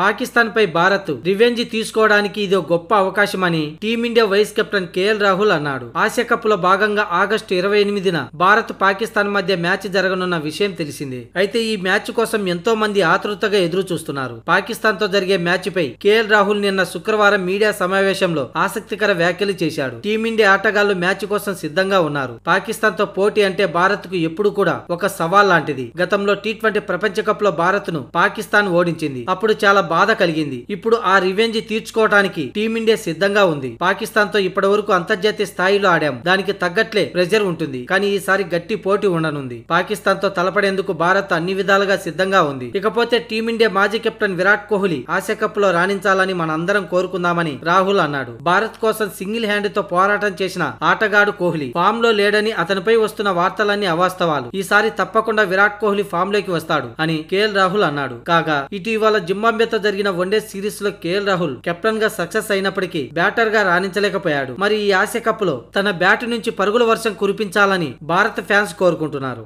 పాకిస్తాన్ పై Bharat revenge తీసుకోవడానికి ఇది గొప్ప అవకాశమని Team India vice captain KL Rahul అన్నాడు ఆసియా కప్ లో భాగంగా ఆగస్టు ఇరవై ఎనిమిదిన భారత్ పాకిస్తాన్ మధ్య మ్యాచ్ జరగనున్న విషయం తెలిసింది అయితే ఈ మ్యాచ్ కోసం ఎంతో మంది ఆతృతగా ఎదురు చూస్తున్నారు పాకిస్తాన్ తో జరిగే మ్యాచ్ పై కేఎల్ రాహుల్ నిన్న శుక్రవారం మీడియా సమావేశంలో ఆసక్తికర వ్యాఖ్యలు చేశాడు టీమిండియా ఆటగాళ్లు మ్యాచ్ కోసం సిద్ధంగా ఉన్నారు పాకిస్తాన్ తో పోటీ అంటే భారత్ కు ఎప్పుడు కూడా ఒక సవాల్ లాంటిది గతంలో టీ ట్వంటీ ప్రపంచ కప్ లో భారత్ ను పాకిస్తాన్ ఓడించింది అప్పుడు చాలా బాధ కలిగింది ఇప్పుడు ఆ రివెంజ్ తీర్చుకోవడానికి టీమిండియా సిద్ధంగా ఉంది పాకిస్తాన్ తో ఇప్పటి వరకు అంతర్జాతీయ స్థాయిలో ఆడాం దానికి తగ్గట్లే ప్రెజర్ ఉంటుంది కానీ ఈసారి గట్టి పోటీ ఉండనుంది పాకిస్తాన్ తో తలపడేందుకు భారత్ అన్ని విధాలుగా సిద్ధంగా ఉంది ఇకపోతే టీమిండియా మాజీ captain Virat Kohli Asia Cup లో రాణించాలని మనందరం కోరుకుందామని రాహుల్ అన్నాడు భారత్ కోసం సింగిల్ హ్యాండ్ తో పోరాటం చేసిన ఆటగాడు కోహ్లీ ఫామ్ లో లేడని అతనిపై వస్తున్న వార్తలన్నీ అవాస్తవాలు ఈసారి తప్పకుండా విరాట్ కోహ్లీ ఫామ్ లోకి వస్తాడు అని కేఎల్ రాహుల్ అన్నాడు కాగా ఇటీవల జిమ్మాబ్యత ఇండియాతో జరిగిన వన్డే సిరీస్ లో కేఎల్ రాహుల్ కెప్టెన్ గా సక్సెస్ అయినప్పటికీ బ్యాటర్ గా రాణించలేకపోయాడు మరి ఈ ఆసియా కప్ లో తన బ్యాట్ నుంచి పరుగుల వర్షం కురిపించాలని భారత ఫ్యాన్స్ కోరుకుంటున్నారు